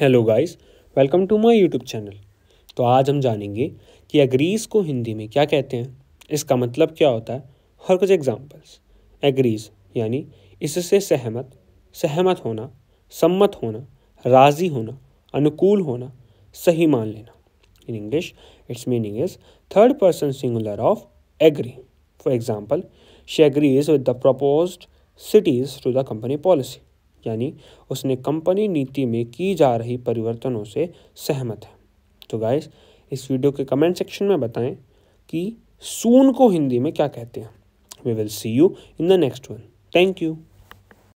hello guys welcome to my YouTube channel तो आज हम जानेंगे कि एग्रीज को हिंदी में क्या कहते हैं इसका मतलब क्या होता है और कुछ एग्जांपल्स एग्रीज यानी इससे सहमत सहमत होना सम्मत होना राज़ी होना अनुकूल होना सही मान लेना in English its meaning is third person singular of agree for example she agrees with the propose cities to the company policy यानी उसने कंपनी नीति में की जा रही परिवर्तनों से सहमत है तो गाइस इस वीडियो के कमेंट सेक्शन में बताएं कि सून को हिंदी में क्या कहते हैं we will see you in the next one thank you